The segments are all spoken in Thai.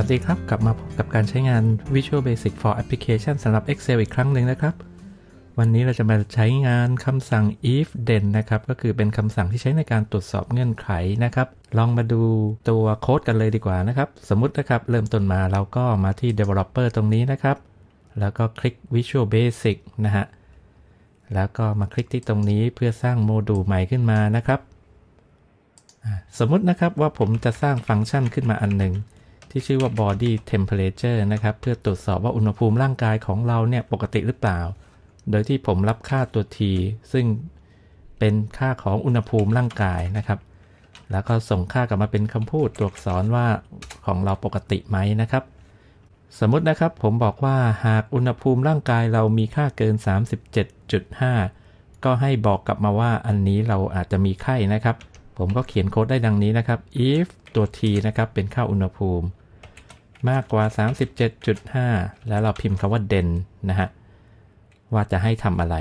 วัสดีครับ กลับมาพบกับการใช้งาน Visual Basic for Application สำหรับ Excel อีกครั้งหนึ่งนะครับ วันนี้เราจะมาใช้งานคำสั่ง if then นะครับ ก็คือเป็นคำสั่งที่ใช้ในการตรวจสอบเงื่อนไขนะครับ ลองมาดูตัวโค้ดกันเลยดีกว่านะครับ สมมตินะครับเริ่มต้นมาเราก็มาที่ developer ตรงนี้นะครับ แล้วก็คลิก Visual Basic นะฮะ แล้วก็มาคลิกที่ตรงนี้เพื่อสร้างโมดูลใหม่ขึ้นมานะครับสมมตินะครับว่าผมจะสร้างฟังก์ชันขึ้นมาอันหนึ่งที่ชื่อว่า body temperature นะครับ เพื่อตรวจสอบว่าอุณหภูมิร่างกายของเราเนี่ยปกติหรือเปล่า โดยที่ผมรับค่าตัว t ซึ่งเป็นค่าของอุณหภูมิร่างกายนะครับ แล้วก็ส่งค่ากลับมาเป็นคำพูดตัวอักษรว่าของเราปกติไหมนะครับ สมมตินะครับผมบอกว่าหากอุณหภูมิร่างกายเรามีค่าเกิน 37.5 ก็ให้บอกกลับมาว่าอันนี้เราอาจจะมีไข้นะครับ ผมก็เขียนโค้ดได้ดังนี้นะครับ if ตัว t นะครับเป็นค่าอุณหภูมิมากกว่า 37.5 แล้วเราพิมพ์คาว่า den นะฮะว่าจะให้ทำอะไร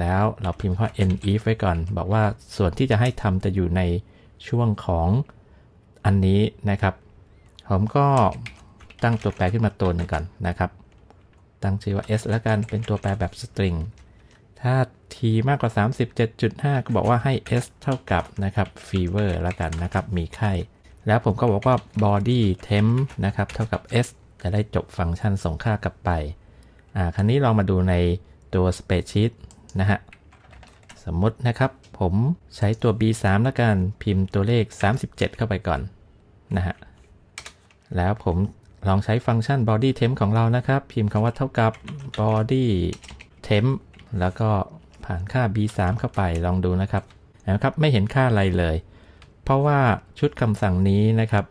แล้วเราพิมพ์ว่า n if ไว้ก่อน บอกว่าส่วนที่จะให้ทำจะอยู่ในช่วงของอันนี้นะครับ ผมก็ตั้งตัวแปรขึ้นมาตัวหนึ่งก่อนนะครับ ตั้งชื่อว่า s แล้วกัน เป็นตัวแปรแบบสตริงถ้า t มากกว่า 37.5 ก็บอกว่าให้ s เท่ากับนะครับ fever แล้วกันนะครับมีไข้แล้วผมก็บอกว่า body temp นะครับ เท่ากับ s จะได้จบฟังก์ชันส่งค่ากลับไป อ่า ครั้นี้ลองมาดูในตัว spreadsheet นะฮะ สมมตินะครับ ผมใช้ตัว b3 แล้วกัน พิมพ์ตัวเลข 37 เข้าไปก่อน นะฮะ แล้วผมลองใช้ฟังก์ชัน body temp ของเรานะครับ พิมพ์คำว่าเท่ากับ body temp แล้วก็ผ่านค่า b3 เข้าไปลองดูนะครับ นะครับไม่เห็นค่าอะไรเลยเพราะว่าชุดคำสั่งนี้นะครับ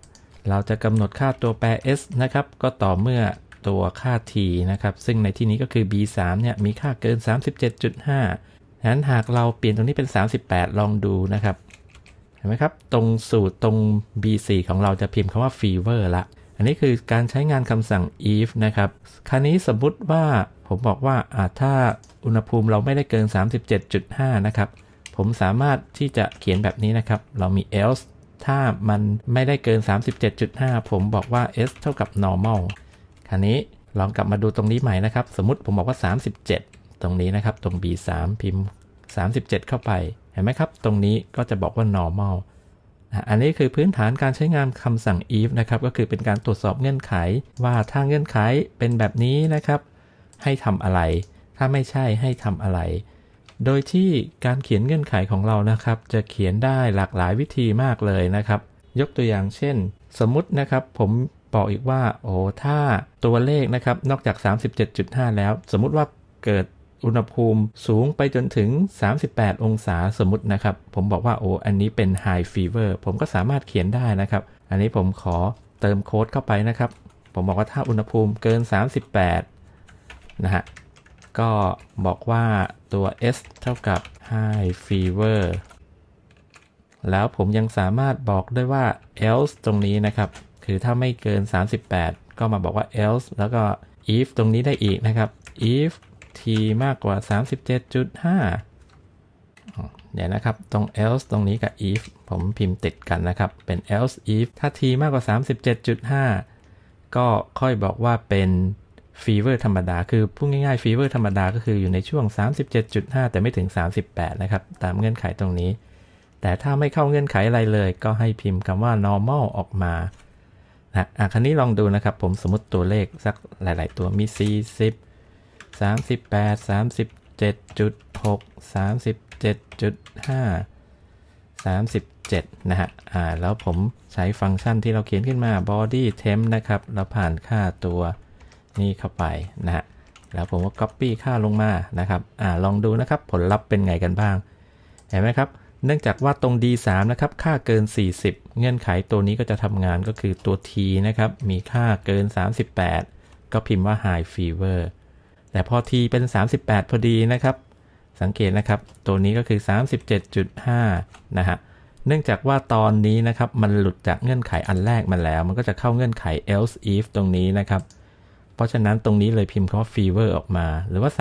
เราจะกำหนดค่าตัวแปร s นะครับก็ต่อเมื่อตัวค่า t นะครับซึ่งในที่นี้ก็คือ b 3เนี่ยมีค่าเกิน 37.5ังนั้นหากเราเปลี่ยนตรงนี้เป็น 38 ลองดูนะครับ เห็นไหมครับ ตรงสูตรตรง b 4ของเราจะพิมพ์คำว่า fever ละ อันนี้คือการใช้งานคำสั่ง if นะครับ คราวนี้สมมติว่าผมบอกว่า ถ้าอุณหภูมิเราไม่ได้เกิน 37.5 นะครับผมสามารถที่จะเขียนแบบนี้นะครับ เรามี else ถ้ามันไม่ได้เกิน 37.5 ผมบอกว่า s เท่ากับ normal คราวนี้ลองกลับมาดูตรงนี้ใหม่นะครับ สมมติผมบอกว่า 37 ตรงนี้นะครับ ตรง b3 พิมพ์ 37 เข้าไป เห็นไหมครับ ตรงนี้ก็จะบอกว่า normal อันนี้คือพื้นฐานการใช้งานคำสั่ง if นะครับ ก็คือเป็นการตรวจสอบเงื่อนไข ว่าถ้าเงื่อนไขเป็นแบบนี้นะครับ ให้ทำอะไร ถ้าไม่ใช่ให้ทำอะไรโดยที่การเขียนเงื่อนไขของเรานะครับ จะเขียนได้หลากหลายวิธีมากเลยนะครับ ยกตัวอย่างเช่น สมมตินะครับผมบอกอีกว่า โอ้ถ้าตัวเลขนะครับ นอกจาก 37.5 แล้ว สมมติว่าเกิดอุณหภูมิสูงไปจนถึง 38 องศาสมมตินะครับผมบอกว่า โอ้ อันนี้เป็น High Fever ผมก็สามารถเขียนได้นะครับ อันนี้ผมขอเติมโค้ดเข้าไปนะครับ ผมบอกว่าถ้าอุณหภูมิเกิน 38 นะฮะก็บอกว่าตัว s เท่ากับ high fever แล้วผมยังสามารถบอกได้ว่า else ตรงนี้นะครับ คือถ้าไม่เกิน 38 ก็มาบอกว่า else แล้วก็ if ตรงนี้ได้อีกนะครับ if t มากกว่า 37.5เดี๋ยวนะครับ ตรง else ตรงนี้กับ if ผมพิมพ์ติดกันนะครับ เป็น else if ถ้า t มากกว่า 37.5 ก็ค่อยบอกว่าเป็นฟีเวอร์ธรรมดา คือพูดง่ายๆฟีเวอร์ธรรมดา ก็คืออยู่ในช่วง 37.5 แต่ไม่ถึง 38 นะครับ ตามเงื่อนไขตรงนี้ แต่ถ้าไม่เข้าเงื่อนไขอะไรเลย ก็ให้พิมพ์คำว่า normal ออกมา นะ อ่ะคันนี้ลองดูนะครับ ผมสมมติตัวเลขสักหลายๆตัว มี 40 38 37.6 37.5 37 นะฮะ อ่าแล้วผมใช้ฟังก์ชันที่เราเขียนขึ้นมา body temp นะครับเราผ่านค่าตัวนี่เข้าไปนะฮะแล้วผมก็ Copy ค่าลงมานะครับ อ่า ลองดูนะครับผลลัพธ์เป็นไงกันบ้าง เห็นไหมครับ เนื่องจากว่าตรง D3 นะครับ ค่าเกิน 40 เงื่อนไขตัวนี้ก็จะทำงานก็คือตัว T นะครับ มีค่าเกิน 38 ก็พิมพ์ว่า High Fever แต่พอ T เป็น 38 พอดีนะครับ สังเกตนะครับ ตัวนี้ก็คือ 37.5 นะฮะ เนื่องจากว่าตอนนี้นะครับ มันหลุดจากเงื่อนไขอันแรกมาแล้ว มันก็จะเข้าเงื่อนไข else if ตรงนี้นะครับเพราะฉะนั้นตรงนี้เลยพิมพ์คำว่าฟีเวอร์ออกมา หรือว่า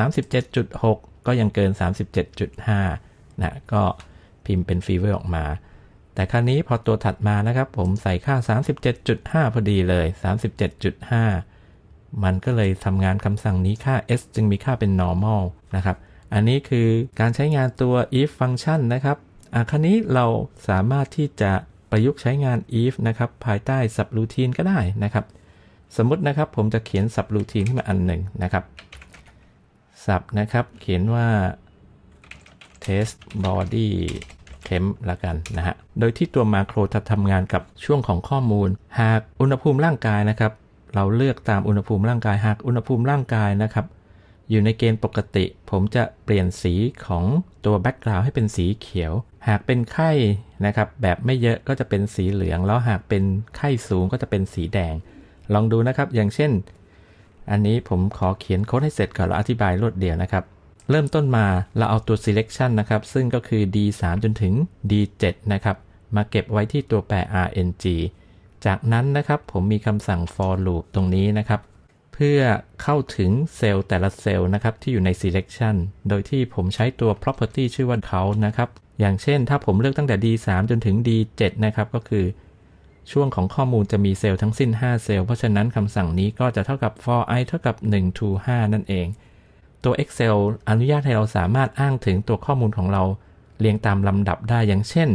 37.6 ก็ยังเกิน 37.5นะก็พิมพ์เป็นฟีเวอร์ออกมา แต่ครั้นี้พอตัวถัดมานะครับ ผมใส่ค่า 37.5 พอดีเลย 37.5 มันก็เลยทำงานคำสั่งนี้ค่า s จึงมีค่าเป็น normal นะครับ อันนี้คือการใช้งานตัว if function นะครับอ่ะครั้นี้เราสามารถที่จะประยุกต์ใช้งาน if นะครับภายใต้ subroutine ก็ได้นะครับสมมตินะครับผมจะเขียนสับรูทีนขึ้นมาอันหนึ่งนะครับสับนะครับ เขียนว่า test body temp ละกันนะฮะ โดยที่ตัวมาโครจะทำงานกับช่วงของข้อมูล หากอุณหภูมิร่างกายนะครับเราเลือกตามอุณหภูมิร่างกาย หากอุณหภูมิร่างกายนะครับอยู่ในเกณฑ์ปกติ ผมจะเปลี่ยนสีของตัวแบ็กกราวด์ให้เป็นสีเขียว หากเป็นไข้นะครับแบบไม่เยอะก็จะเป็นสีเหลือง แล้วหากเป็นไข้สูงก็จะเป็นสีแดงลองดูนะครับ อย่างเช่น อันนี้ผมขอเขียนโค้ดให้เสร็จก่อนแล้วอธิบายรวดเดียวนะครับ เริ่มต้นมาเราเอาตัว selection นะครับ ซึ่งก็คือ d3 จนถึง d7 นะครับ มาเก็บไว้ที่ตัวแปร rng จากนั้นนะครับ ผมมีคำสั่ง for loop ตรงนี้นะครับ เพื่อเข้าถึงเซลล์แต่ละเซลล์นะครับที่อยู่ใน selection โดยที่ผมใช้ตัว property ชื่อว่าเขานะครับ อย่างเช่น ถ้าผมเลือกตั้งแต่ d3 จนถึง d7 นะครับ ก็คือช่วงของข้อมูลจะมีเซลล์ทั้งสิ้น5เซลล์เพราะฉะนั้นคำสั่งนี้ก็จะเท่ากับ for i เท่ากับ1 to 5นั่นเอง ตัว Excel อนุญาตให้เราสามารถอ้างถึงตัวข้อมูลของเราเรียงตามลำดับได้อย่างเช่น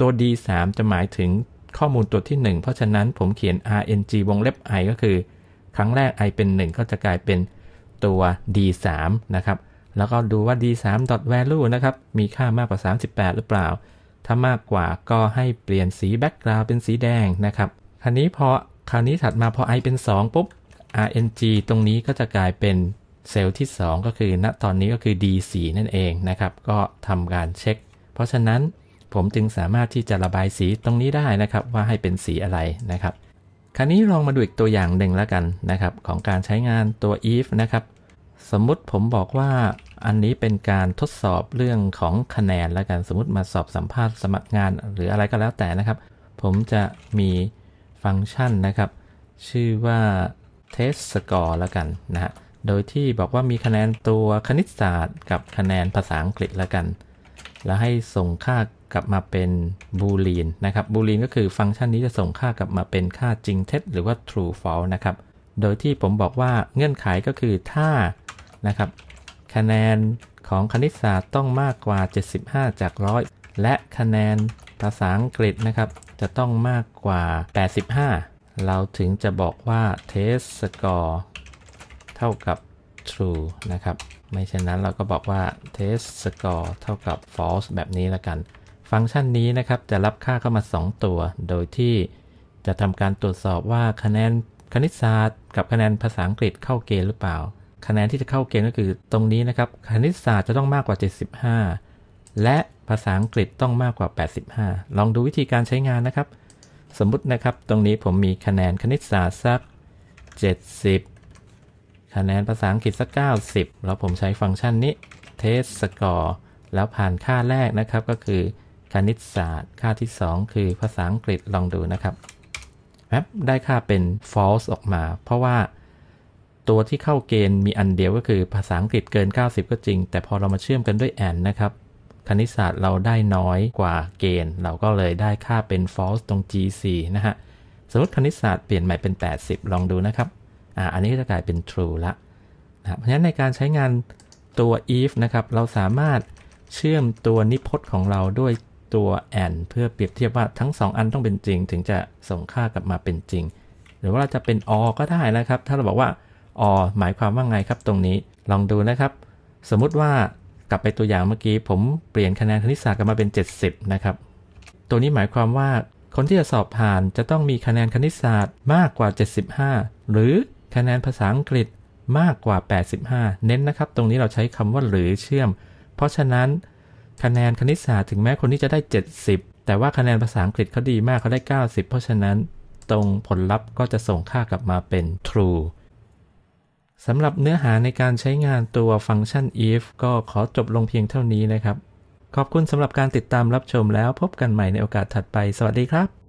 ตัว D3 จะหมายถึงข้อมูลตัวที่ 1 เพราะฉะนั้นผมเขียน RNG วงเล็บ i ก็คือ ครั้งแรก i เป็น 1 ก็จะกลายเป็นตัว D3 นะครับ แล้วก็ดูว่า D3.value นะครับมีค่ามากกว่า 38 หรือเปล่าถ้ามากกว่าก็ให้เปลี่ยนสีแบ็กกราวด์เป็นสีแดงนะครับคราวนี้พอคราวนี้ถัดมาพอ i เป็น 2 ปุ๊บ rng ตรงนี้ก็จะกลายเป็นเซลล์ที่ 2 ก็คือ ณตอนนี้ก็คือ d4 นั่นเองนะครับ ก็ทำการเช็ค เพราะฉะนั้นผมจึงสามารถที่จะระบายสีตรงนี้ได้นะครับ ว่าให้เป็นสีอะไรนะครับ คราวนี้ลองมาดูอีกตัวอย่างหนึ่งแล้วกันนะครับของการใช้งานตัว if นะครับสมมุติผมบอกว่าอันนี้เป็นการทดสอบเรื่องของคะแนนแล้วกันสมมติมาสอบสัมภาษณ์สมัครงานหรืออะไรก็แล้วแต่นะครับ ผมจะมีฟังก์ชันนะครับ ชื่อว่า test score แล้วกันนะฮะโดยที่บอกว่ามีคะแนนตัวคณิตศาสตร์ กับคะแนนภาษาอังกฤษแล้วกัน แล้วให้ส่งค่ากลับมาเป็นบูลีนนะครับบูลีนก็คือฟังก์ชันนี้จะส่งค่ากลับมาเป็นค่าจริงเท็จหรือว่า true false นะครับ โดยที่ผมบอกว่าเงื่อนไขก็คือถ้านะครับคะแนนของคณิตศาสตร์ต้องมากกว่า 75 จากร้อยและคะแนนภาษาอังกฤษนะครับจะต้องมากกว่า 85 เราถึงจะบอกว่าเทสสกอร์เท่ากับ true นะครับ ไม่เช่นนั้นเราก็บอกว่า test score เท่ากับ false แบบนี้ละกัน ฟังก์ชันนี้นะครับจะรับค่าเข้ามา 2 ตัว โดยที่จะทำการตรวจสอบว่าคะแนนคณิตศาสตร์ กับคะแนนภาษาอังกฤษเข้าเกณฑ์หรือเปล่าคะแนนที่จะเข้าเกณฑ์ก็คือตรงนี้นะครับ คณิตศาสตร์จะต้องมากกว่า 75 และภาษาอังกฤษต้องมากกว่า 85 ลองดูวิธีการใช้งานนะครับ สมมุตินะครับตรงนี้ผมมีคะแนนคณิตศาสตร์สัก 70 คะแนนภาษาอังกฤษสัก 90 แล้วผมใช้ฟังก์ชันนี้ test score แล้วผ่านค่าแรกนะครับ ก็คือคณิตศาสตร์ ค่าที่ 2 คือภาษาอังกฤษ ลองดูนะครับแปบได้ค่าเป็น false ออกมา เพราะว่าตัวที่เข้าเกณฑ์มีอันเดียวก็คือภาษาอังกฤษเกิน 90 ก็จริง แต่พอเรามาเชื่อมกันด้วยแอนนะครับ คณิตศาสตร์เราได้น้อยกว่าเกณฑ์ เราก็เลยได้ค่าเป็น false ตรง GC นะฮะ สมมติคณิตศาสตร์เปลี่ยนใหม่เป็น 80 ลองดูนะครับอ่าอันนี้จะกลายเป็น true ละนะเพราะฉะนั้นในการใช้งานตัว if นะครับ เราสามารถเชื่อมตัวนิพจน์ของเราด้วยตัว and เพื่อเปรียบเทียบว่าทั้ง 2 อันต้องเป็นจริง ถึงจะส่งค่ากลับมาเป็นจริง หรือว่าเราจะเป็น or ก็ได้นะครับถ้าเราบอกว่า or หมายความว่าไงครับตรงนี้ลองดูนะครับ สมมุติว่ากลับไปตัวอย่างเมื่อกี้ ผมเปลี่ยนคะแนนคณิตศาสตร์กันมาเป็น 70นะครับตัวนี้หมายความว่าคนที่จะสอบผ่านจะต้องมีคะแนนคณิตศาสตร์มากกว่า 75 หรือคะแนนภาษาอังกฤษมากกว่า 85 เน้นนะครับ ตรงนี้เราใช้คำว่าหรือเชื่อม เพราะฉะนั้น คะแนนคณิตศาสตร์ถึงแม้คนที่จะได้ 70 แต่ว่าคะแนนภาษาอังกฤษเขาดีมากเขาได้ 90 เพราะฉะนั้นตรงผลลัพธ์ก็จะส่งค่ากลับมาเป็น true สำหรับเนื้อหาในการใช้งานตัวฟังก์ชัน if ก็ขอจบลงเพียงเท่านี้นะครับ ขอบคุณสำหรับการติดตามรับชมแล้วพบกันใหม่ในโอกาสถัดไป สวัสดีครับ